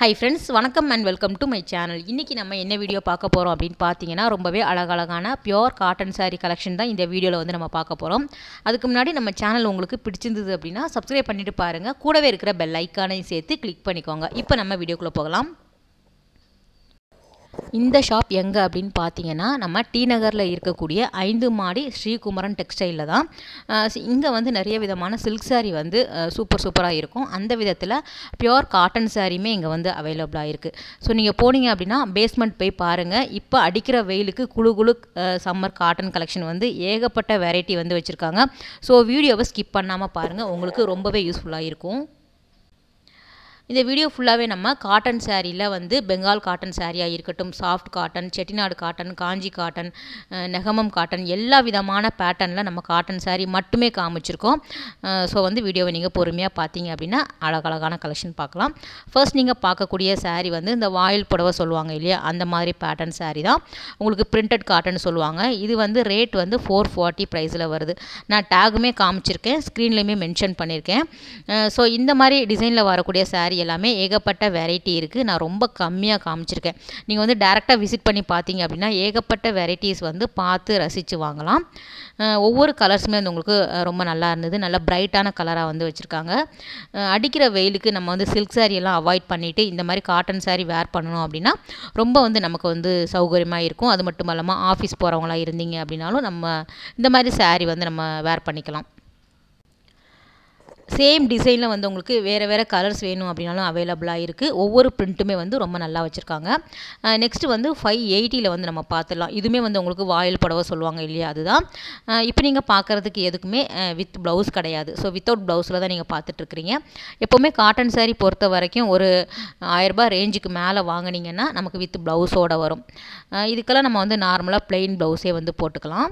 high friends வணக்கம் and welcome to my channel இன்றைக்கி நம்ம என்ன வீடியோ பார்க்க போகிறோம் அப்படின்னு பார்த்தீங்கன்னா ரொம்பவே அழகழகான பியோர் காட்டன் சாரீ கலெக்ஷன் தான் இந்த வீடியோவில் வந்து நம்ம பார்க்க போகிறோம் அதுக்கு முன்னாடி நம்ம சேனல் உங்களுக்கு பிடிச்சிருந்தது அப்படின்னா சப்ஸ்கிரைப் பண்ணிவிட்டு பாருங்கள் கூடவே இருக்கிற பெல் ஐக்கானையும் சேர்த்து கிளிக் பண்ணிக்கோங்க இப்போ நம்ம வீடியோக்குள்ளே போகலாம் இந்த ஷாப் எங்கே அப்படின்னு பார்த்தீங்கன்னா நம்ம டி நகரில் இருக்கக்கூடிய ஐந்து மாடி ஸ்ரீகுமரன் டெக்ஸ்டைலில் தான் இங்கே வந்து நிறைய விதமான சில்க் சாரி வந்து சூப்பர் சூப்பராக இருக்கும் அந்த விதத்தில் பியோர் காட்டன் சாரியுமே இங்கே வந்து அவைலபிளாக இருக்குது ஸோ நீங்கள் போனீங்க அப்படின்னா பேஸ்மெண்ட் போய் பாருங்கள் இப்போ அடிக்கிற வெயிலுக்கு குழு குழு சம்மர் காட்டன் கலெக்ஷன் வந்து ஏகப்பட்ட வெரைட்டி வந்து வச்சுருக்காங்க ஸோ வீடியோவை ஸ்கிப் பண்ணாமல் பாருங்கள் உங்களுக்கு ரொம்பவே யூஸ்ஃபுல்லாக இருக்கும் இந்த வீடியோ ஃபுல்லாகவே நம்ம காட்டன் சேரீயில் வந்து பெங்கால் காட்டன் சேரீயாக இருக்கட்டும் soft cotton Chettinad cotton Kanchi cotton Negamam cotton எல்லா விதமான பேட்டர்னில் நம்ம காட்டன் சேரீ மட்டுமே காமிச்சிருக்கோம் ஸோ வந்து வீடியோவை நீங்கள் பொறுமையாக பார்த்தீங்க அப்படின்னா அழகழகான கலெக்ஷன் பார்க்கலாம் ஃபர்ஸ்ட் நீங்கள் பார்க்கக்கூடிய சாரி வந்து இந்த வாயில் புடவை சொல்லுவாங்க இல்லையா அந்த மாதிரி பேட்டர்ன் சாரி தான் உங்களுக்கு பிரிண்டட் காட்டன் சொல்லுவாங்க இது வந்து ரேட் வந்து ஃபோர் ஃபார்ட்டி ப்ரைஸில் வருது நான் டேகுமே காமிச்சிருக்கேன் ஸ்க்ரீன்லேயுமே மென்ஷன் பண்ணியிருக்கேன் ஸோ இந்த மாதிரி டிசைனில் வரக்கூடிய சாரி சாரி எல்லாமே ஏகப்பட்ட வெரைட்டி இருக்குது நான் ரொம்ப கம்மியாக காமிச்சிருக்கேன் நீங்கள் வந்து டேரெக்டாக விசிட் பண்ணி பார்த்தீங்க அப்படின்னா ஏகப்பட்ட வெரைட்டிஸ் வந்து பார்த்து ரசித்து வாங்கலாம் ஒவ்வொரு கலர்ஸுமே வந்து உங்களுக்கு ரொம்ப நல்லா இருந்தது நல்லா பிரைட்டான கலராக வந்து வச்சுருக்காங்க அடிக்கிற வெயிலுக்கு நம்ம வந்து சில்க் சாரீ எல்லாம் அவாய்ட் பண்ணிவிட்டு இந்த மாதிரி காட்டன் சாரி வேர் பண்ணணும் அப்படின்னா ரொம்ப வந்து நமக்கு வந்து சௌகரியமாக இருக்கும் அது மட்டும் இல்லாமல் ஆஃபீஸ் போகிறவங்களாம் இருந்தீங்க அப்படின்னாலும் நம்ம இந்த மாதிரி சாரி வந்து நம்ம வேர் பண்ணிக்கலாம் சேம் டிசைனில் வந்து உங்களுக்கு வேறு வேறு கலர்ஸ் வேணும் அப்படின்னாலும் அவைலபிளாக இருக்குது ஒவ்வொரு பிரிண்ட்டுமே வந்து ரொம்ப நல்லா வச்சுருக்காங்க நெக்ஸ்ட்டு வந்து ஃபைவ் எயிட்டியில் வந்து நம்ம பார்த்துடலாம் இதுவுமே வந்து உங்களுக்கு வாயில் புடவை சொல்லுவாங்க இல்லையா அதுதான் இப்போ நீங்கள் பார்க்குறதுக்கு எதுக்குமே வித் ப்ளவுஸ் கிடையாது ஸோ வித்தவுட் ப்ளவுஸில் தான் நீங்கள் பார்த்துட்ருக்குறீங்க எப்போவுமே காட்டன் சாரீ பொறுத்த வரைக்கும் ஒரு ஆயரரூபா ரேஞ்சுக்கு மேலே வாங்கினீங்கன்னா நமக்கு வித் ப்ளவுஸோடு வரும் இதுக்கெல்லாம் நம்ம வந்து நார்மலாக ப்ளெயின் ப்ளவுஸே வந்து போட்டுக்கலாம்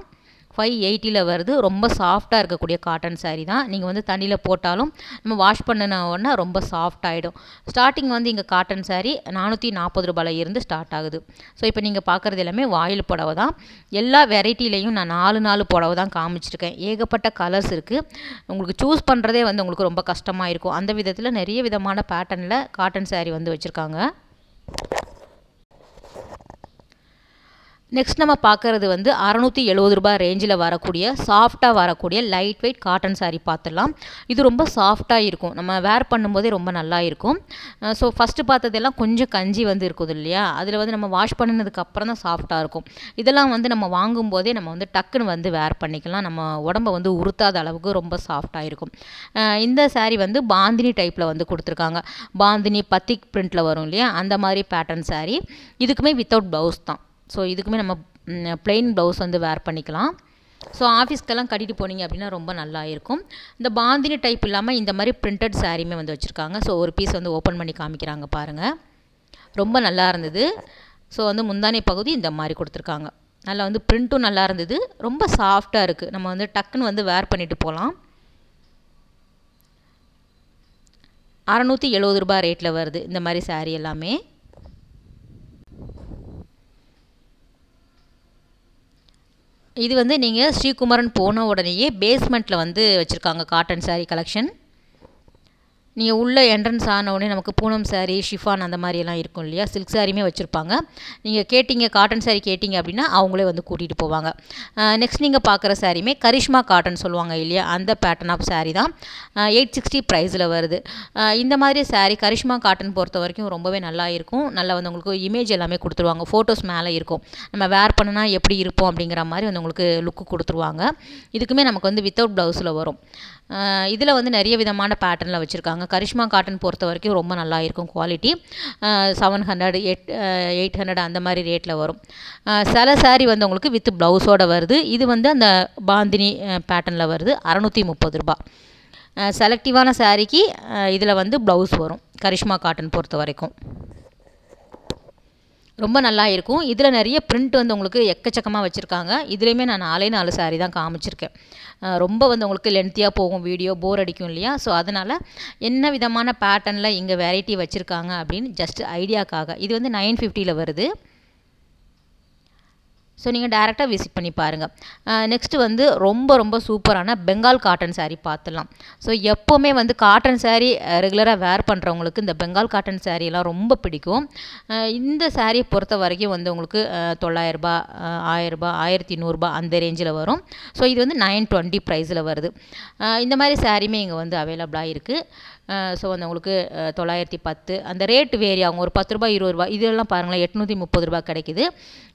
ஃபைவ் எயிட்டியில் வருது ரொம்ப சாஃப்டாக இருக்கக்கூடிய காட்டன் சாரீ தான் நீங்கள் வந்து தண்ணியில் போட்டாலும் நம்ம வாஷ் பண்ணின உடனே ரொம்ப சாஃப்ட் ஆகிடும் ஸ்டார்டிங் வந்து இங்கே காட்டன் சாரீ நானூற்றி நாற்பது ரூபாயில் இருந்து ஸ்டார்ட் ஆகுது ஸோ இப்போ நீங்கள் பார்க்குறது எல்லாமே வாயில் புடவை தான் எல்லா வெரைட்டிலையும் நான் நாலு நாலு புடவை தான் காமிச்சிருக்கேன் ஏகப்பட்ட கலர்ஸ் இருக்குது உங்களுக்கு சூஸ் பண்ணுறதே வந்து உங்களுக்கு ரொம்ப கஷ்டமாக இருக்கும் அந்த விதத்தில் நிறைய விதமான பேட்டர்னில் காட்டன் சாரீ வந்து வச்சுருக்காங்க நெக்ஸ்ட் நம்ம பார்க்குறது வந்து அறநூற்றி எழுபது ரூபாய் ரேஞ்சில் வரக்கூடிய சாஃப்டாக வரக்கூடிய லைட் வெயிட் காட்டன் சாரீ பார்த்துடலாம் இது ரொம்ப சாஃப்டாக இருக்கும் நம்ம வேர் பண்ணும்போதே ரொம்ப நல்லா இருக்கும் ஸோ ஃபஸ்ட்டு பார்த்ததெல்லாம் கொஞ்சம் கஞ்சி வந்து இருக்குது இல்லையா அதில் வந்து நம்ம வாஷ் பண்ணினதுக்கப்புறம் தான் சாஃப்டாக இருக்கும் இதெல்லாம் வந்து நம்ம வாங்கும்போதே நம்ம வந்து டக்குன்னு வந்து வேர் பண்ணிக்கலாம் நம்ம உடம்பை வந்து உறுத்தாத அளவுக்கு ரொம்ப சாஃப்டாக இருக்கும் இந்த சாரீ வந்து பாந்தினி டைப்பில் வந்து கொடுத்துருக்காங்க பாந்தினி பத்திக் பிரிண்டில் வரும் இல்லையா அந்த மாதிரி பேட்டர்ன் சாரீ இதுக்குமே வித்தவுட் ப்ளவுஸ் தான் ஸோ இதுக்குமே நம்ம பிளெயின் ப்ளவுஸ் வந்து வேர் பண்ணிக்கலாம் ஸோ ஆஃபீஸ்க்கெல்லாம் கட்டிட்டு போனீங்க அப்படின்னா ரொம்ப நல்லா இருக்கும் இந்த பாந்தினி டைப் இல்லாமல் இந்த மாதிரி பிரிண்டட் சாரீமே வந்து வச்சுருக்காங்க ஸோ ஒரு பீஸ் வந்து ஓப்பன் பண்ணி காமிக்கிறாங்க பாருங்கள் ரொம்ப நல்லா இருந்தது ஸோ வந்து முந்தானை பகுதி இந்த மாதிரி கொடுத்துருக்காங்க நல்லா வந்து ப்ரிண்ட்டும் நல்லா இருந்தது ரொம்ப சாஃப்டாக இருக்குது நம்ம வந்து டக்குன்னு வந்து வேர் பண்ணிட்டு போகலாம் அறநூற்றி எழுபது ரூபா ரேட்டில் வருது இந்த மாதிரி சாரீ எல்லாமே இது வந்து நீங்கள் ஸ்ரீகுமரன் போன உடனேயே பேஸ்மெண்ட்டில் வந்து வச்சுருக்காங்க காட்டன் சாரீ கலெக்ஷன் நீங்கள் உள்ளே என்ட்ரன்ஸ் உடனே நமக்கு பூனம் சாரீ ஷிஃபான் அந்த மாதிரியெல்லாம் இருக்கும் இல்லையா சில்க் சாரியுமே வச்சுருப்பாங்க நீங்கள் கேட்டிங்க காட்டன் சாரி கேட்டிங்க அப்படின்னா அவங்களே வந்து கூட்டிகிட்டு போவாங்க நெக்ஸ்ட் நீங்கள் பார்க்குற சாரியுமே கரிஷ்மா காட்டன் சொல்லுவாங்க இல்லையா அந்த பேட்டர்ன் ஆஃப் சாரீ தான் எயிட் சிக்ஸ்டி ப்ரைஸில் வருது இந்த மாதிரி சாரீ கரிஷ்மா காட்டன் பொறுத்த வரைக்கும் ரொம்பவே நல்லா இருக்கும் நல்லா வந்து உங்களுக்கு இமேஜ் எல்லாமே கொடுத்துருவாங்க ஃபோட்டோஸ் மேலே இருக்கும் நம்ம வேர் பண்ணுனா எப்படி இருப்போம் அப்படிங்கிற மாதிரி வந்து உங்களுக்கு லுக்கு கொடுத்துருவாங்க இதுக்குமே நமக்கு வந்து வித்தவுட் ப்ளவுஸில் வரும் இதில் வந்து நிறைய விதமான பேட்டர்னில் வச்சுருக்காங்க கரிஷ்மா காட்டன் பொறுத்த வரைக்கும் ரொம்ப நல்லா இருக்கும் quality seven hundred eight eight hundred அந்த மாதிரி ரேட்டில் வரும் சில சாரீ வந்து உங்களுக்கு வித் ப்ளவுஸோடு வருது இது வந்து அந்த பாந்தினி பேட்டர்னில் வருது அறநூற்றி முப்பது ரூபா செலக்டிவான சாரீக்கு இதில் வந்து ப்ளவுஸ் வரும் கரிஷ்மா காட்டன் பொறுத்த வரைக்கும் ரொம்ப நல்லா இருக்கும் இதில் நிறைய பிரிண்ட் வந்து உங்களுக்கு எக்கச்சக்கமாக வச்சுருக்காங்க இதுலேயுமே நான் நாலே நாலு சாரி தான் காமிச்சிருக்கேன் ரொம்ப வந்து உங்களுக்கு லென்த்தியாக போகும் வீடியோ போர் அடிக்கும் இல்லையா ஸோ அதனால் என்ன விதமான பேட்டர்னில் இங்கே வெரைட்டி வச்சுருக்காங்க அப்படின்னு ஜஸ்ட் ஐடியாக்காக இது வந்து நைன் ஃபிஃப்டியில் வருது ஸோ நீங்கள் டேரெக்டாக விசிட் பண்ணி பாருங்கள் நெக்ஸ்ட்டு வந்து ரொம்ப ரொம்ப சூப்பரான பெங்கால் காட்டன் சாரீ பார்த்துலாம் ஸோ எப்போவுமே வந்து காட்டன் சாரீ ரெகுலராக வேர் பண்ணுறவங்களுக்கு இந்த பெங்கால் காட்டன் சாரீலாம் ரொம்ப பிடிக்கும் இந்த சாரீ பொறுத்த வரைக்கும் வந்து உங்களுக்கு தொள்ளாயிரரூபா ஆயிரரூபா ஆயிரத்தி நூறுரூபா அந்த ரேஞ்சில் வரும் ஸோ இது வந்து நைன் டுவெண்ட்டி ப்ரைஸில் வருது இந்த மாதிரி சாரீமே இங்கே வந்து அவைலபிளாக இருக்குது ஸோ வந்து உங்களுக்கு தொள்ளாயிரத்தி பத்து அந்த ரேட்டு வேரி ஆகும் ஒரு பத்து ரூபா இருபது ரூபா இதெல்லாம் பாருங்களேன் எட்நூற்றி முப்பது ரூபா கிடைக்குது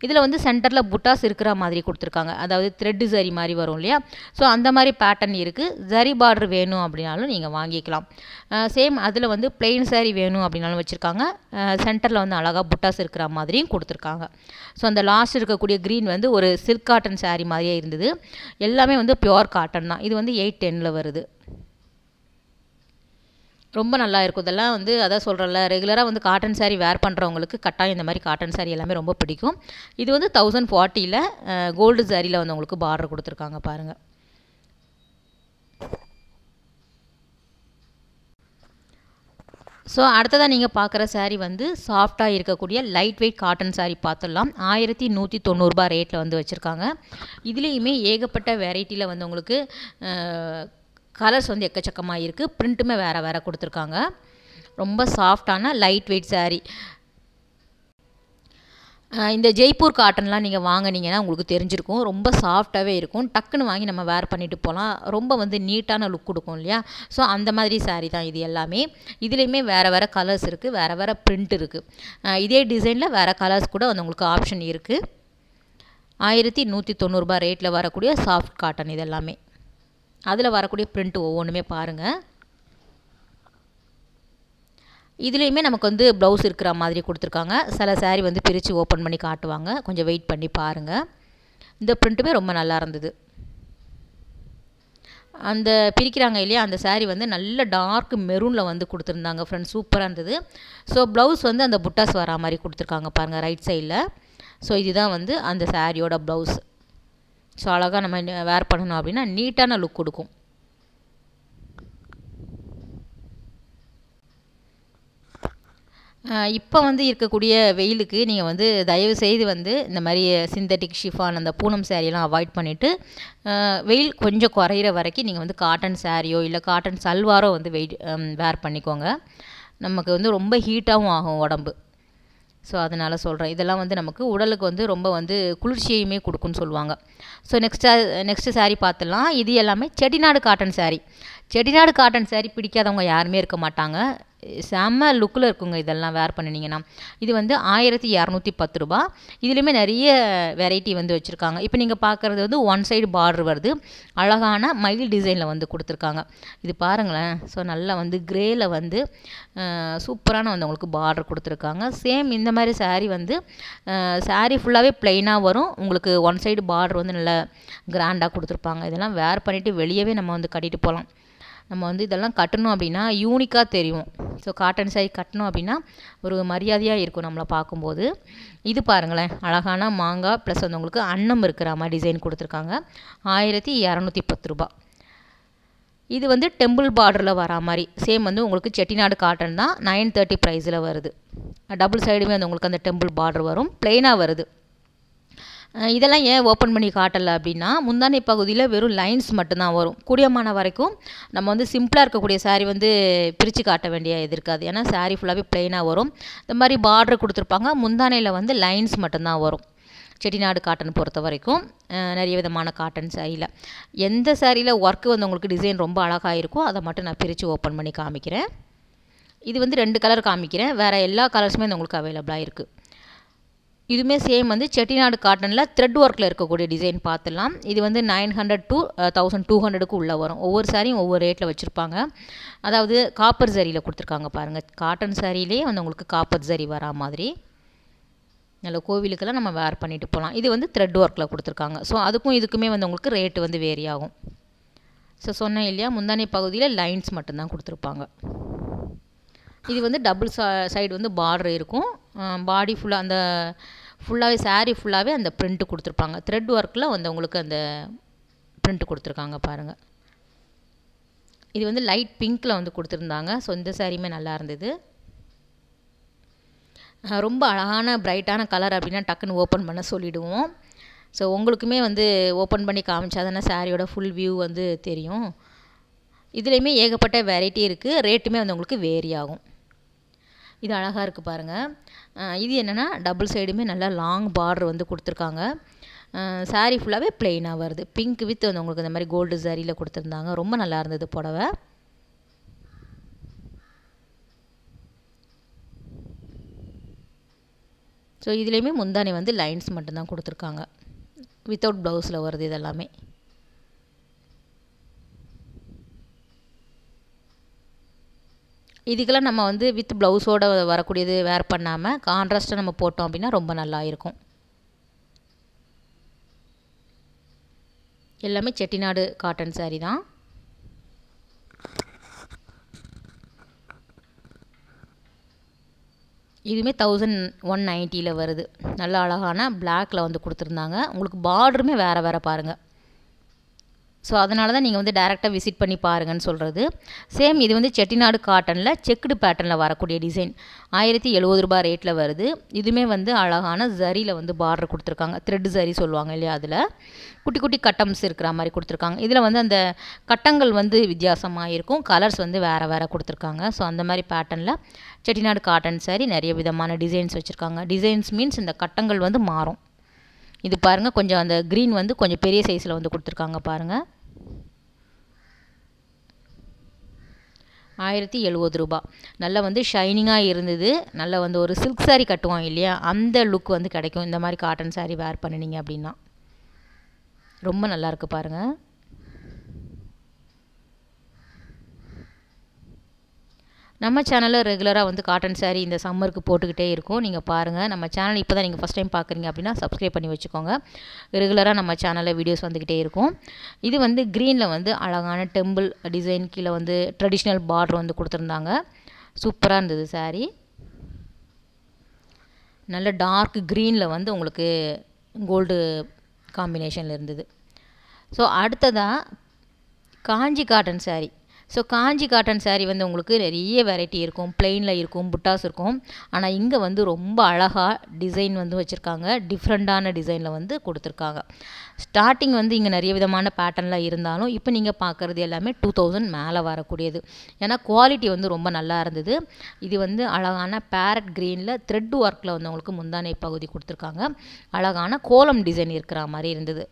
இதில் வந்து சென்டரில் புட்டாஸ் இருக்கிற மாதிரி கொடுத்துருக்காங்க அதாவது த்ரெட்டு சரி மாதிரி வரும் இல்லையா ஸோ அந்த மாதிரி பேட்டர்ன் இருக்குது சரி பார்டர் வேணும் அப்படின்னாலும் நீங்கள் வாங்கிக்கலாம் சேம் அதில் வந்து பிளெயின் சாரி வேணும் அப்படின்னாலும் வச்சுருக்காங்க சென்டரில் வந்து அழகாக புட்டாஸ் இருக்கிற மாதிரியும் கொடுத்துருக்காங்க ஸோ அந்த லாஸ்ட் இருக்கக்கூடிய க்ரீன் வந்து ஒரு சில்க் காட்டன் சாரி மாதிரியே இருந்தது எல்லாமே வந்து பியோர் காட்டன் தான் இது வந்து எயிட் டென்னில் வருது ரொம்ப நல்லா இருக்கும் இதெல்லாம் வந்து அதான் சொல்கிறல ரெகுலராக வந்து காட்டன் சாரீ வேர் பண்ணுறவங்களுக்கு கட்டாயம் இந்த மாதிரி காட்டன் சாரீ எல்லாமே ரொம்ப பிடிக்கும் இது வந்து தௌசண்ட் ஃபார்ட்டியில் கோல்டு சாரியில் வந்து உங்களுக்கு பார்டர் கொடுத்துருக்காங்க பாருங்கள் ஸோ அடுத்ததாக நீங்கள் பார்க்குற சாரீ வந்து சாஃப்டாக இருக்கக்கூடிய லைட் வெயிட் காட்டன் சாரீ பார்த்துடலாம் ஆயிரத்தி நூற்றி தொண்ணூறுரூபா ரேட்டில் வந்து வச்சுருக்காங்க இதுலேயுமே ஏகப்பட்ட வெரைட்டியில் வந்து உங்களுக்கு கலர்ஸ் வந்து எக்கச்சக்கமாக இருக்குது ப்ரிண்ட்டுமே வேறு வேறு கொடுத்துருக்காங்க ரொம்ப சாஃப்டான லைட் வெயிட் சாரீ இந்த ஜெய்ப்பூர் காட்டன்லாம் நீங்கள் வாங்கினீங்கன்னா உங்களுக்கு தெரிஞ்சிருக்கும் ரொம்ப சாஃப்டாகவே இருக்கும் டக்குன்னு வாங்கி நம்ம வேர் பண்ணிட்டு போகலாம் ரொம்ப வந்து நீட்டான லுக் கொடுக்கும் இல்லையா ஸோ அந்த மாதிரி சாரீ தான் இது எல்லாமே இதுலேயுமே வேறு வேறு கலர்ஸ் இருக்குது வேறு வேறு ப்ரிண்ட் இருக்குது இதே டிசைனில் வேறு கலர்ஸ் கூட வந்து உங்களுக்கு ஆப்ஷன் இருக்குது ஆயிரத்தி நூற்றி தொண்ணூறுபா ரேட்டில் வரக்கூடிய சாஃப்ட் காட்டன் இது எல்லாமே அதில் வரக்கூடிய பிரிண்ட் ஒவ்வொன்றுமே பாருங்கள் இதுலேயுமே நமக்கு வந்து ப்ளவுஸ் இருக்கிற மாதிரி கொடுத்துருக்காங்க சில சாரீ வந்து பிரித்து ஓப்பன் பண்ணி காட்டுவாங்க கொஞ்சம் வெயிட் பண்ணி பாருங்கள் இந்த பிரிண்ட்டுமே ரொம்ப நல்லா இருந்தது அந்த பிரிக்கிறாங்க இல்லையா அந்த சாரீ வந்து நல்ல டார்க் மெரூனில் வந்து கொடுத்துருந்தாங்க ஃப்ரெண்ட்ஸ் சூப்பராக இருந்தது ஸோ ப்ளவுஸ் வந்து அந்த புட்டாஸ் வரா மாதிரி கொடுத்துருக்காங்க பாருங்கள் ரைட் சைடில் ஸோ இதுதான் வந்து அந்த சாரியோட ப்ளவுஸ் ஸோ அழகாக நம்ம வேர் பண்ணணும் அப்படின்னா நீட்டான லுக் கொடுக்கும் இப்போ வந்து இருக்கக்கூடிய வெயிலுக்கு நீங்கள் வந்து தயவு செய்து வந்து இந்த மாதிரி சிந்தட்டிக் ஷிஃபான் அந்த பூனம் சேரீலாம் அவாய்ட் பண்ணிவிட்டு வெயில் கொஞ்சம் குறையிற வரைக்கும் நீங்கள் வந்து காட்டன் சேரீயோ இல்லை காட்டன் சல்வாரோ வந்து வெயிட் வேர் பண்ணிக்கோங்க நமக்கு வந்து ரொம்ப ஹீட்டாகவும் ஆகும் உடம்பு ஸோ அதனால் சொல்கிறேன் இதெல்லாம் வந்து நமக்கு உடலுக்கு வந்து ரொம்ப வந்து குளிர்ச்சியுமே கொடுக்குன்னு சொல்லுவாங்க ஸோ நெக்ஸ்ட்டாக நெக்ஸ்ட்டு சாரீ பார்த்துடலாம் இது எல்லாமே செட்டிநாடு காட்டன் சாரீ செட்டிநாடு காட்டன் சேரீ பிடிக்காதவங்க யாருமே இருக்க மாட்டாங்க செம்ம லுக்கில் இருக்குங்க இதெல்லாம் வேர் பண்ணினீங்கன்னா இது வந்து ஆயிரத்தி இரநூத்தி பத்து ரூபா இதுலேயுமே நிறைய வெரைட்டி வந்து வச்சுருக்காங்க இப்போ நீங்கள் பார்க்குறது வந்து ஒன் சைடு பார்டர் வருது அழகான மயில் டிசைனில் வந்து கொடுத்துருக்காங்க இது பாருங்களேன் ஸோ நல்லா வந்து க்ரேயில் வந்து சூப்பரான வந்து உங்களுக்கு பார்டர் கொடுத்துருக்காங்க சேம் இந்த மாதிரி சாரீ வந்து சாரீ ஃபுல்லாகவே ப்ளைனாக வரும் உங்களுக்கு ஒன் சைடு பார்டர் வந்து நல்லா கிராண்டாக கொடுத்துருப்பாங்க இதெல்லாம் வேர் பண்ணிவிட்டு வெளியவே நம்ம வந்து கட்டிட்டு போகலாம் நம்ம வந்து இதெல்லாம் கட்டணும் அப்படின்னா யூனிக்காக தெரியும் ஸோ காட்டன் சாரி கட்டணும் அப்படின்னா ஒரு மரியாதையாக இருக்கும் நம்மளை பார்க்கும்போது இது பாருங்களேன் அழகான மாங்காய் ப்ளஸ் வந்து உங்களுக்கு அன்னம் இருக்கிற மாதிரி டிசைன் கொடுத்துருக்காங்க ஆயிரத்தி இரநூத்தி பத்து ரூபா இது வந்து டெம்பிள் பார்டரில் வரா மாதிரி சேம் வந்து உங்களுக்கு செட்டிநாடு காட்டன் தான் நைன் தேர்ட்டி ப்ரைஸில் வருது டபுள் சைடுமே வந்து உங்களுக்கு அந்த டெம்பிள் பார்டர் வரும் ப்ளைனாக வருது இதெல்லாம் ஏன் ஓப்பன் பண்ணி காட்டலை அப்படின்னா முந்தானை பகுதியில் வெறும் லைன்ஸ் மட்டும்தான் வரும் கூடியமான வரைக்கும் நம்ம வந்து சிம்பிளாக இருக்கக்கூடிய சாரீ வந்து பிரித்து காட்ட வேண்டிய இது இருக்காது ஏன்னா சாரீ ஃபுல்லாகவே பிளெயினாக வரும் இந்த மாதிரி பார்டர் கொடுத்துருப்பாங்க முந்தானையில் வந்து லைன்ஸ் மட்டும்தான் வரும் செட்டிநாடு காட்டன் பொறுத்த வரைக்கும் நிறைய விதமான காட்டன் சாரியில் எந்த சாரியில் ஒர்க்கு வந்து உங்களுக்கு டிசைன் ரொம்ப அழகாக இருக்கோ அதை மட்டும் நான் பிரித்து ஓப்பன் பண்ணி காமிக்கிறேன் இது வந்து ரெண்டு கலர் காமிக்கிறேன் வேறு எல்லா கலர்ஸுமே உங்களுக்கு அவைலபிளாக இருக்குது இதுவுமே சேம் வந்து செட்டிநாடு காட்டனில் த்ரெட் ஒர்க்கில் இருக்கக்கூடிய டிசைன் பார்த்துலாம் இது வந்து nine hundred two thousand two ஹண்ட்ரடுக்கு உள்ளே வரும் ஒவ்வொரு சாரியும் ஒவ்வொரு ரேட்டில் வச்சுருப்பாங்க அதாவது காப்பர் சரியில் கொடுத்துருக்காங்க பாருங்கள் காட்டன் சாரியிலே வந்து உங்களுக்கு காப்பர் சரி வரா மாதிரி நல்ல கோவிலுக்கெல்லாம் நம்ம வேர் பண்ணிட்டு போகலாம் இது வந்து த்ரெட் ஒர்க்கில் கொடுத்துருக்காங்க ஸோ அதுக்கும் இதுக்குமே வந்து உங்களுக்கு ரேட்டு வந்து வேரி ஆகும் ஸோ சொன்னேன் இல்லையா முந்தானை பகுதியில் லைன்ஸ் மட்டும்தான் கொடுத்துருப்பாங்க இது வந்து டபுள் சைடு வந்து பார்டர் இருக்கும் பாடி ஃபுல்லாக அந்த ஃபுல்லாகவே சாரீ ஃபுல்லாகவே அந்த ப்ரிண்ட்டு கொடுத்துருப்பாங்க த்ரெட் ஒர்க்கில் வந்து உங்களுக்கு அந்த ப்ரிண்ட்டு கொடுத்துருக்காங்க பாருங்கள் இது வந்து லைட் பிங்க்கில் வந்து கொடுத்துருந்தாங்க ஸோ இந்த சாரியுமே நல்லா இருந்தது ரொம்ப அழகான பிரைட்டான கலர் அப்படின்னா டக்குன்னு ஓப்பன் பண்ண சொல்லிவிடுவோம் ஸோ உங்களுக்குமே வந்து ஓப்பன் பண்ணி காமிச்சா தானே சாரியோட ஃபுல் வியூ வந்து தெரியும் இதுலேயுமே ஏகப்பட்ட வெரைட்டி இருக்குது ரேட்டுமே வந்து உங்களுக்கு வேரி ஆகும் இது அழகாக இருக்குது பாருங்கள் இது என்னென்னா டபுள் சைடுமே நல்லா லாங் பார்டர் வந்து கொடுத்துருக்காங்க சாரீ ஃபுல்லாகவே பிளெயினாக வருது பிங்க் வித் வந்து உங்களுக்கு இந்த மாதிரி கோல்டு சாரியில் கொடுத்துருந்தாங்க ரொம்ப நல்லா இருந்தது புடவை ஸோ இதுலேயுமே முந்தானி வந்து லைன்ஸ் மட்டும்தான் கொடுத்துருக்காங்க வித்தவுட் ப்ளவுஸில் வருது இதெல்லாமே இதுக்கெல்லாம் நம்ம வந்து வித் ப்ளவுஸோட வரக்கூடியது வேர் பண்ணாமல் கான்ட்ராஸ்ட்டாக நம்ம போட்டோம் அப்படின்னா ரொம்ப நல்லா இருக்கும் எல்லாமே செட்டிநாடு காட்டன் சாரீ தான் இதுவுமே தௌசண்ட் ஒன் நைன்ட்டியில் வருது நல்ல அழகான பிளாக்கில் வந்து கொடுத்துருந்தாங்க உங்களுக்கு பார்டருமே வேறு வேறு பாருங்கள் ஸோ அதனால தான் நீங்கள் வந்து டேரெக்டாக விசிட் பண்ணி பாருங்கன்னு சொல்கிறது சேம் இது வந்து செட்டிநாடு காட்டனில் செக்குடு பேட்டர்னில் வரக்கூடிய டிசைன் ஆயிரத்தி எழுபது ரூபாய் ரேட்டில் வருது இதுவுமே வந்து அழகான ஜரியில் வந்து பார்டர் கொடுத்துருக்காங்க த்ரெட் ஜரி சொல்லுவாங்க இல்லையா அதில் குட்டி குட்டி கட்டம்ஸ் இருக்கிற மாதிரி கொடுத்துருக்காங்க இதில் வந்து அந்த கட்டங்கள் வந்து வித்தியாசமாக இருக்கும் கலர்ஸ் வந்து வேறு வேறு கொடுத்துருக்காங்க ஸோ அந்த மாதிரி பேட்டர்னில் செட்டிநாடு காட்டன் சாரி நிறைய விதமான டிசைன்ஸ் வச்சுருக்காங்க டிசைன்ஸ் மீன்ஸ் இந்த கட்டங்கள் வந்து மாறும் இது பாருங்கள் கொஞ்சம் அந்த க்ரீன் வந்து கொஞ்சம் பெரிய சைஸில் வந்து கொடுத்துருக்காங்க பாருங்கள் ஆயிரத்தி எழுபது ரூபா நல்லா வந்து ஷைனிங்காக இருந்தது நல்லா வந்து ஒரு சில்க் சாரீ கட்டுவோம் இல்லையா அந்த லுக் வந்து கிடைக்கும் இந்த மாதிரி காட்டன் சாரீ வேர் பண்ணினீங்க அப்படின்னா ரொம்ப நல்லாயிருக்கு பாருங்கள் நம்ம சேனலில் ரெகுலராக வந்து காட்டன் சாரீ இந்த சம்மருக்கு போட்டுக்கிட்டே இருக்கும் நீங்கள் பாருங்கள் நம்ம சேனல் இப்போ தான் நீங்கள் ஃபஸ்ட் டைம் பார்க்குறீங்க அப்படின்னா சப்ஸ்கிரைப் பண்ணி வச்சுக்கோங்க ரெகுலராக நம்ம சேனலில் வீடியோஸ் வந்துக்கிட்டே இருக்கும் இது வந்து க்ரீனில் வந்து அழகான டெம்பிள் டிசைன் கீழே வந்து ட்ரெடிஷ்னல் பார்டர் வந்து கொடுத்துருந்தாங்க சூப்பராக இருந்தது சாரீ நல்ல டார்க் க்ரீனில் வந்து உங்களுக்கு கோல்டு காம்பினேஷனில் இருந்தது ஸோ அடுத்ததாக Kanchi cotton sari so Kanchi cotton sari வந்து உங்களுக்கு நிறைய வெரைட்டி இருக்கும் பிளெயினில் இருக்கும் புட்டாஸ் இருக்கும் ஆனால் இங்கே வந்து ரொம்ப அழகாக டிசைன் வந்து வச்சுருக்காங்க டிஃப்ரெண்ட்டான டிசைனில் வந்து கொடுத்துருக்காங்க ஸ்டார்டிங் வந்து இங்கே நிறைய விதமான பேட்டர்னில் இருந்தாலும் இப்போ நீங்கள் பார்க்குறது எல்லாமே டூ தௌசண்ட் மேலே வரக்கூடியது ஏன்னா குவாலிட்டி வந்து ரொம்ப நல்லா இருந்தது இது வந்து அழகான பேரட் க்ரீனில் த்ரெட் ஒர்க்கில் வந்து உங்களுக்கு முந்தானை பகுதி கொடுத்துருக்காங்க அழகான கோலம் டிசைன் இருக்கிற மாதிரி இருந்தது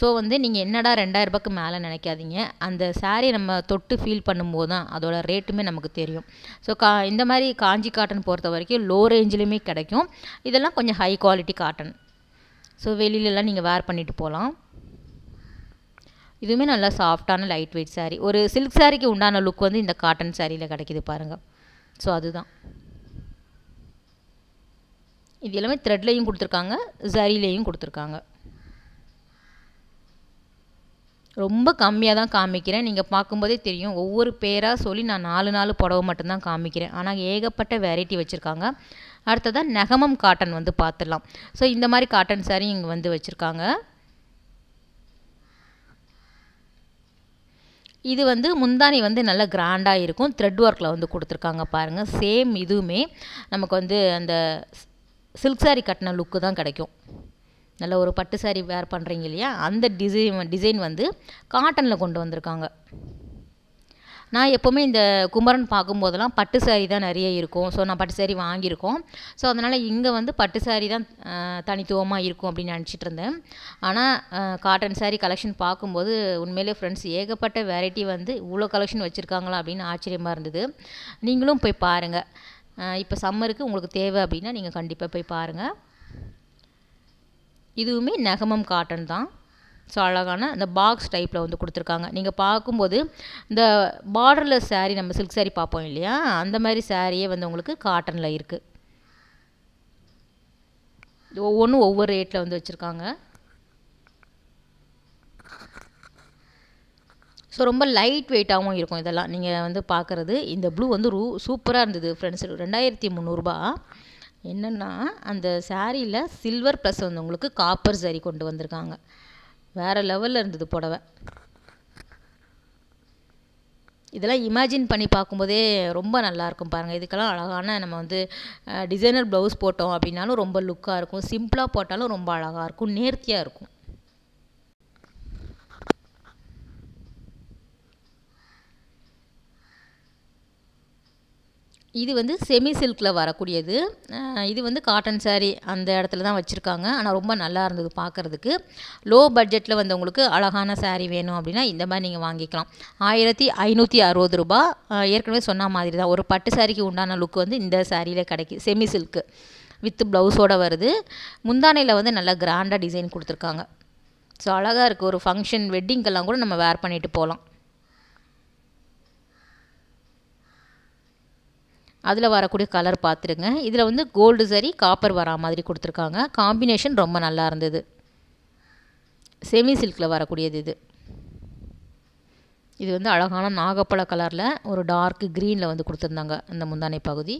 ஸோ வந்து நீங்கள் என்னடா ரூபாய்க்கு மேலே நினைக்காதீங்க அந்த சாரீ நம்ம தொட்டு ஃபீல் பண்ணும்போது தான் அதோடய ரேட்டுமே நமக்கு தெரியும் ஸோ கா இந்த மாதிரி காஞ்சி காட்டன் பொறுத்த வரைக்கும் லோ ரேஞ்சிலுமே கிடைக்கும் இதெல்லாம் கொஞ்சம் ஹை குவாலிட்டி காட்டன் ஸோ வெளியிலலாம் நீங்கள் வேர் பண்ணிட்டு போகலாம் இதுவுமே நல்லா சாஃப்டான லைட் வெயிட் சாரீ ஒரு சில்க் சாரீக்கு உண்டான லுக் வந்து இந்த காட்டன் சாரியில் கிடைக்கிது பாருங்கள் ஸோ அதுதான் இது எல்லாமே த்ரெட்லேயும் கொடுத்துருக்காங்க ஜரிலேயும் கொடுத்துருக்காங்க ரொம்ப கம்மியாக தான் காமிக்கிறேன் நீங்கள் பார்க்கும்போதே தெரியும் ஒவ்வொரு பேராக சொல்லி நான் நாலு நாலு புடவை மட்டும்தான் காமிக்கிறேன் ஆனால் ஏகப்பட்ட வெரைட்டி வச்சுருக்காங்க அடுத்ததாக நெகமம் காட்டன் வந்து பார்த்துடலாம் ஸோ இந்த மாதிரி காட்டன் சாரி இங்கே வந்து வச்சுருக்காங்க இது வந்து முந்தானி வந்து நல்ல கிராண்டாக இருக்கும் த்ரெட் ஒர்க்கில் வந்து கொடுத்துருக்காங்க பாருங்கள் சேம் இதுவுமே நமக்கு வந்து அந்த சில்க் சாரி கட்டின லுக்கு தான் கிடைக்கும் நல்ல ஒரு பட்டு சாரி வேர் பண்ணுறீங்க இல்லையா அந்த டிசைன் டிசைன் வந்து காட்டனில் கொண்டு வந்திருக்காங்க நான் எப்போவுமே இந்த குமரன் பார்க்கும்போதெல்லாம் பட்டு ஸேரீ தான் நிறைய இருக்கும் ஸோ நான் பட்டு ஸேரீ வாங்கியிருக்கோம் ஸோ அதனால் இங்கே வந்து பட்டு ஸேரீ தான் தனித்துவமாக இருக்கும் அப்படின்னு நினச்சிட்ருந்தேன் ஆனால் காட்டன் ஸேரீ கலெக்ஷன் பார்க்கும்போது உண்மையிலே ஃப்ரெண்ட்ஸ் ஏகப்பட்ட வெரைட்டி வந்து இவ்வளோ கலெக்ஷன் வச்சுருக்காங்களா அப்படின்னு ஆச்சரியமாக இருந்தது நீங்களும் போய் பாருங்கள் இப்போ சம்மருக்கு உங்களுக்கு தேவை அப்படின்னா நீங்கள் கண்டிப்பாக போய் பாருங்கள் இதுவுமே நெகமம் காட்டன் தான் ஸோ அழகான அந்த பாக்ஸ் டைப்பில் வந்து கொடுத்துருக்காங்க நீங்கள் பார்க்கும்போது இந்த பார்டர்லெஸ் சேரீ நம்ம சில்க் சாரீ பார்ப்போம் இல்லையா அந்த மாதிரி சாரியே வந்து உங்களுக்கு காட்டனில் இருக்குது ஒவ்வொன்றும் ஒவ்வொரு ரேட்டில் வந்து வச்சுருக்காங்க ஸோ ரொம்ப லைட் வெயிட்டாகவும் இருக்கும் இதெல்லாம் நீங்கள் வந்து பார்க்குறது இந்த ப்ளூ வந்து ரூ சூப்பராக இருந்தது ஃப்ரெண்ட்ஸ் ரெண்டாயிரத்தி முந்நூறுரூபா என்னென்னா அந்த சாரியில் சில்வர் ப்ளஸ் வந்து உங்களுக்கு காப்பர் சேரீ கொண்டு வந்திருக்காங்க வேறு லெவலில் இருந்தது புடவை இதெல்லாம் இமேஜின் பண்ணி பார்க்கும்போதே ரொம்ப நல்லாயிருக்கும் பாருங்கள் இதுக்கெல்லாம் அழகான நம்ம வந்து டிசைனர் ப்ளவுஸ் போட்டோம் அப்படின்னாலும் ரொம்ப லுக்காக இருக்கும் சிம்பிளாக போட்டாலும் ரொம்ப அழகாக இருக்கும் நேர்த்தியாக இருக்கும் இது வந்து செமி சில்கில் வரக்கூடியது இது வந்து காட்டன் சாரி அந்த இடத்துல தான் வச்சுருக்காங்க ஆனால் ரொம்ப நல்லா இருந்தது பார்க்குறதுக்கு லோ பட்ஜெட்டில் வந்தவங்களுக்கு அழகான சாரி வேணும் அப்படின்னா இந்த மாதிரி நீங்கள் வாங்கிக்கலாம் ஆயிரத்தி ஐநூற்றி அறுபது ரூபா ஏற்கனவே சொன்ன மாதிரி தான் ஒரு பட்டு சாரிக்கு உண்டான லுக் வந்து இந்த சாரியில் கிடைக்கும் செமி சில்க்கு வித் ப்ளவுஸோடு வருது முந்தானையில் வந்து நல்லா கிராண்டாக டிசைன் கொடுத்துருக்காங்க ஸோ அழகாக இருக்குது ஒரு ஃபங்க்ஷன் வெட்டிங்கெல்லாம் கூட நம்ம வேர் பண்ணிட்டு போகலாம் அதில் வரக்கூடிய கலர் பார்த்துருங்க இதில் வந்து கோல்டு சரி காப்பர் வரா மாதிரி கொடுத்துருக்காங்க காம்பினேஷன் ரொம்ப நல்லா இருந்தது செமி சில்கில் வரக்கூடியது இது இது வந்து அழகான நாகப்பழ கலரில் ஒரு டார்க் க்ரீனில் வந்து கொடுத்துருந்தாங்க இந்த முந்தானை பகுதி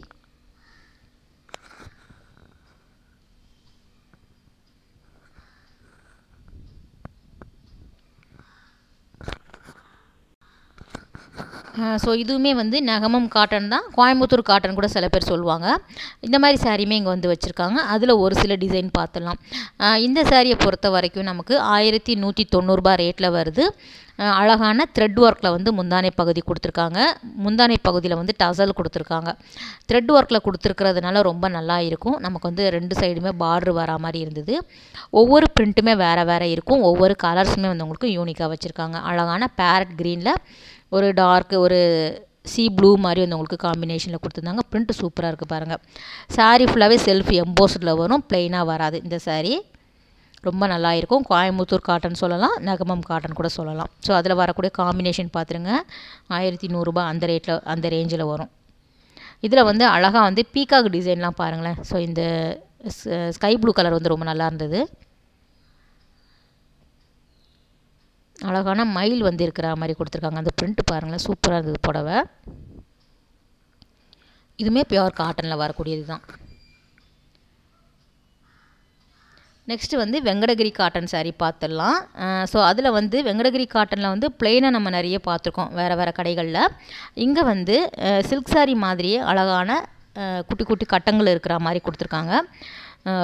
ஸோ இதுவுமே வந்து நகமம் காட்டன் தான் கோயம்புத்தூர் காட்டன் கூட சில பேர் சொல்லுவாங்க இந்த மாதிரி சாரியுமே இங்கே வந்து வச்சுருக்காங்க அதில் ஒரு சில டிசைன் பார்த்துலாம் இந்த சாரியை பொறுத்த வரைக்கும் நமக்கு ஆயிரத்தி நூற்றி தொண்ணூறுபா ரேட்டில் வருது அழகான த்ரெட் ஒர்க்கில் வந்து முந்தானை பகுதி கொடுத்துருக்காங்க முந்தானை பகுதியில் வந்து டசல் கொடுத்துருக்காங்க த்ரெட் ஒர்க்கில் கொடுத்துருக்கிறதுனால ரொம்ப நல்லா இருக்கும் நமக்கு வந்து ரெண்டு சைடுமே பார்டர் வர மாதிரி இருந்தது ஒவ்வொரு பிரிண்ட்டுமே வேறு வேறு இருக்கும் ஒவ்வொரு கலர்ஸுமே வந்து உங்களுக்கு யூனிக்காக வச்சுருக்காங்க அழகான பேரட் க்ரீனில் ஒரு டார்க் ஒரு சீ ப்ளூ மாதிரி வந்து உங்களுக்கு காம்பினேஷனில் கொடுத்துருந்தாங்க ப்ரிண்ட் சூப்பராக இருக்குது பாருங்கள் சாரி ஃபுல்லாகவே செல்ஃப் எம்போஸ்டில் வரும் ப்ளெயினாக வராது இந்த சாரீ ரொம்ப நல்லா இருக்கும் கோயம்புத்தூர் காட்டன் சொல்லலாம் நகமம் காட்டன் கூட சொல்லலாம் ஸோ அதில் வரக்கூடிய காம்பினேஷன் பார்த்துருங்க ஆயிரத்தி நூறுரூபா அந்த ரேட்டில் அந்த ரேஞ்சில் வரும் இதில் வந்து அழகாக வந்து பீகாக் டிசைன்லாம் பாருங்களேன் ஸோ இந்த ஸ்கை ப்ளூ கலர் வந்து ரொம்ப நல்லா இருந்தது அழகான மயில் வந்து இருக்கிற மாதிரி கொடுத்துருக்காங்க அந்த பிரிண்ட் பாருங்களேன் சூப்பராக இருந்தது புடவை இதுவுமே பியோர் காட்டனில் வரக்கூடியது தான் நெக்ஸ்ட்டு வந்து வெங்கடகிரி காட்டன் சாரீ பார்த்துடலாம் ஸோ அதில் வந்து வெங்கடகிரி காட்டனில் வந்து பிளெயினாக நம்ம நிறைய பார்த்துருக்கோம் வேறு வேறு கடைகளில் இங்கே வந்து சில்க் சாரீ மாதிரியே அழகான குட்டி குட்டி கட்டங்கள் இருக்கிற மாதிரி கொடுத்துருக்காங்க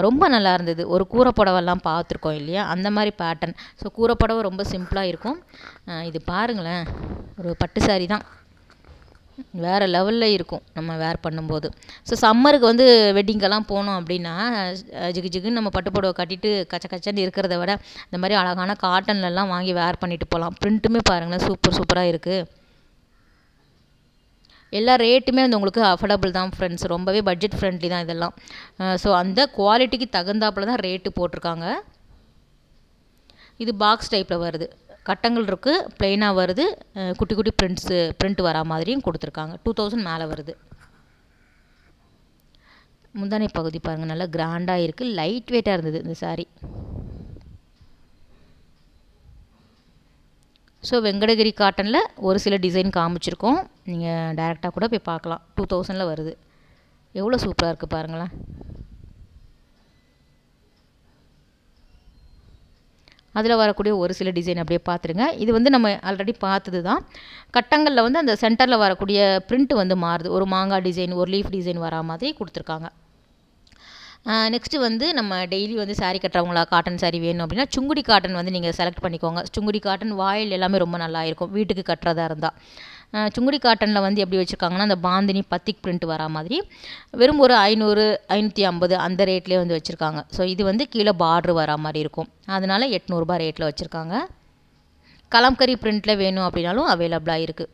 ரொம்ப நல்லா இருந்தது ஒரு கூரை புடவெல்லாம் பார்த்துருக்கோம் இல்லையா அந்த மாதிரி பேட்டர்ன் ஸோ கூரை புடவ ரொம்ப சிம்பிளாக இருக்கும் இது பாருங்களேன் ஒரு பட்டு சாரீ தான் வேறு லெவலில் இருக்கும் நம்ம வேர் பண்ணும்போது ஸோ சம்மருக்கு வந்து வெட்டிங்கெல்லாம் போனோம் அப்படின்னா ஜிகு ஜிகுன்னு நம்ம பட்டு புடவை கட்டிட்டு கச்ச கச்சன்னு இருக்கிறத விட இந்த மாதிரி அழகான காட்டன்லலாம் வாங்கி வேர் பண்ணிட்டு போகலாம் ப்ரிண்ட்டுமே பாருங்களேன் சூப்பர் சூப்பராக இருக்குது எல்லா ரேட்டுமே வந்து உங்களுக்கு அஃபோர்டபுள் தான் ஃப்ரெண்ட்ஸ் ரொம்பவே பட்ஜெட் ஃப்ரெண்ட்லி தான் இதெல்லாம் ஸோ அந்த குவாலிட்டிக்கு தகுந்தாப்பில் தான் ரேட்டு போட்டிருக்காங்க இது பாக்ஸ் டைப்பில் வருது கட்டங்கள் இருக்குது ப்ளெயினாக வருது குட்டி குட்டி பிரிண்ட்ஸு ப்ரிண்ட் வரா மாதிரியும் கொடுத்துருக்காங்க டூ தௌசண்ட் மேலே வருது முந்தானை பகுதி பாருங்கள் நல்லா கிராண்டாக இருக்குது லைட் வெயிட்டாக இருந்தது இந்த சாரீ ஸோ வெங்கடகிரி காட்டனில் ஒரு சில டிசைன் காமிச்சிருக்கோம் நீங்கள் டைரெக்டாக கூட போய் பார்க்கலாம் டூ தௌசண்டில் வருது எவ்வளோ சூப்பராக இருக்குது பாருங்களேன் அதில் வரக்கூடிய ஒரு சில டிசைன் அப்படியே பார்த்துருங்க இது வந்து நம்ம ஆல்ரெடி பார்த்தது தான் கட்டங்களில் வந்து அந்த சென்டரில் வரக்கூடிய ப்ரிண்ட் வந்து மாறுது ஒரு மாங்காய் டிசைன் ஒரு லீஃப் டிசைன் வரா மாதிரி கொடுத்துருக்காங்க நெக்ஸ்ட்டு வந்து நம்ம டெய்லி வந்து சாரீ கட்டுறவங்களா காட்டன் சாரீ வேணும் அப்படின்னா சுங்குடி காட்டன் வந்து நீங்கள் செலக்ட் பண்ணிக்கோங்க சுங்குடி காட்டன் வாயில் எல்லாமே ரொம்ப நல்லா இருக்கும் வீட்டுக்கு கட்டுறதா இருந்தால் சுங்குடி காட்டனில் வந்து எப்படி வச்சுருக்காங்கன்னா அந்த பாந்தினி பத்திக் பிரிண்ட் வரா மாதிரி வெறும் ஒரு ஐநூறு ஐநூற்றி ஐம்பது அந்த ரேட்லேயே வந்து வச்சுருக்காங்க ஸோ இது வந்து கீழே பார்ட்ரு வரா மாதிரி இருக்கும் அதனால் எட்நூறுபா ரேட்டில் வச்சுருக்காங்க கலம்கரி பிரிண்ட்டில் வேணும் அப்படின்னாலும் அவைலபிளாக இருக்குது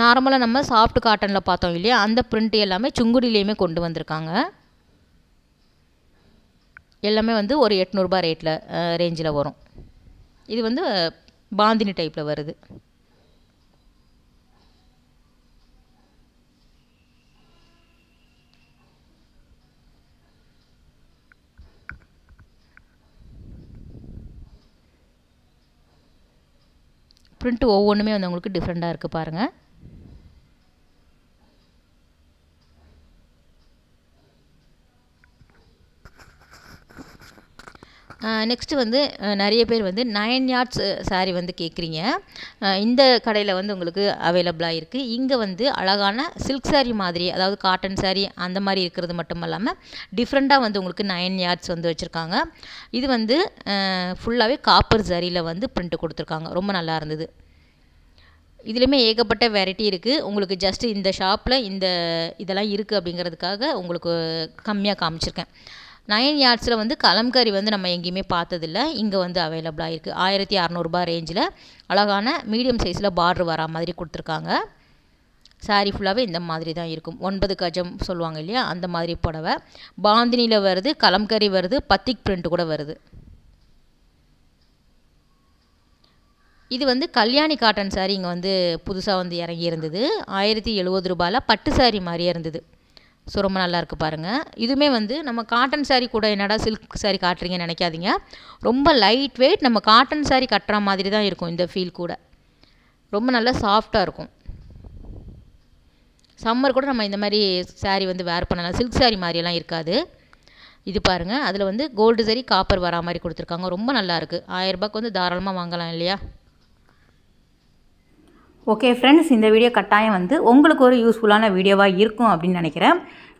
நார்மலாக நம்ம சாஃப்ட் காட்டனில் பார்த்தோம் இல்லையா அந்த பிரிண்ட் எல்லாமே சுங்குடிலேயுமே கொண்டு வந்திருக்காங்க எல்லாமே வந்து ஒரு எட்நூறுபா ரேட்டில் ரேஞ்சில் வரும் இது வந்து பாந்தினி டைப்பில் வருது பிரிண்ட் ஒவ்வொன்றுமே வந்து உங்களுக்கு டிஃப்ரெண்ட்டாக இருக்குது பாருங்கள் நெக்ஸ்ட்டு வந்து நிறைய பேர் வந்து நயன் யார்ட்ஸ் சாரீ வந்து கேட்குறீங்க இந்த கடையில் வந்து உங்களுக்கு அவைலபிளாக இருக்குது இங்கே வந்து அழகான சில்க் சாரீ மாதிரி அதாவது காட்டன் சாரீ அந்த மாதிரி இருக்கிறது மட்டும் இல்லாமல் டிஃப்ரெண்ட்டாக வந்து உங்களுக்கு நயன் யார்ட்ஸ் வந்து வச்சுருக்காங்க இது வந்து ஃபுல்லாகவே காப்பர் சாரியில் வந்து ப்ரிண்ட்டு கொடுத்துருக்காங்க ரொம்ப நல்லா இருந்தது இதுலேயுமே ஏகப்பட்ட வெரைட்டி இருக்குது உங்களுக்கு ஜஸ்ட்டு இந்த ஷாப்பில் இந்த இதெல்லாம் இருக்குது அப்படிங்கிறதுக்காக உங்களுக்கு கம்மியாக காமிச்சிருக்கேன் நயன் யார்ட்ஸில் வந்து கலம்கறி வந்து நம்ம எங்கேயுமே பார்த்ததில்ல இங்கே வந்து அவைலபிளாக இருக்குது ஆயிரத்தி அறநூறுபா ரேஞ்சில் அழகான மீடியம் சைஸில் பார்ட்ரு வரா மாதிரி கொடுத்துருக்காங்க சாரீ ஃபுல்லாகவே இந்த மாதிரி தான் இருக்கும் ஒன்பது கஜம் சொல்லுவாங்க இல்லையா அந்த மாதிரி புடவை பாந்தினியில் வருது கலம்கரி வருது பத்திக் பிரிண்ட் கூட வருது இது வந்து கல்யாணி காட்டன் சாரீ இங்கே வந்து புதுசாக வந்து இறங்கி இருந்தது ஆயிரத்தி எழுபது ரூபாயில் பட்டு சாரீ மாதிரியே இருந்தது ஸோ ரொம்ப நல்லாயிருக்கு பாருங்கள் இதுவுமே வந்து நம்ம காட்டன் சாரீ கூட என்னடா சில்க் சாரீ காட்டுறீங்கன்னு நினைக்காதீங்க ரொம்ப லைட் வெயிட் நம்ம காட்டன் சாரீ கட்டுற மாதிரி தான் இருக்கும் இந்த ஃபீல் கூட ரொம்ப நல்லா சாஃப்டாக இருக்கும் சம்மர் கூட நம்ம இந்த மாதிரி சாரீ வந்து வேர் பண்ணலாம் சில்க் சாரீ மாதிரியெல்லாம் இருக்காது இது பாருங்கள் அதில் வந்து கோல்டு சரி காப்பர் வரா மாதிரி கொடுத்துருக்காங்க ரொம்ப நல்லாயிருக்கு ஆயரரூபாய்க்கு வந்து தாராளமாக வாங்கலாம் இல்லையா ஓகே ஃப்ரெண்ட்ஸ் இந்த வீடியோ கட்டாயம் வந்து உங்களுக்கு ஒரு யூஸ்ஃபுல்லான வீடியோவாக இருக்கும் அப்படின்னு நினைக்கிறேன்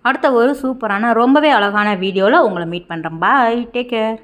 அடுத்த ஒரு சூப்பரான ரொம்பவே அழகான வீடியோவில் உங்களை மீட் பண்ணுறேன் பாய் டேக் கேர்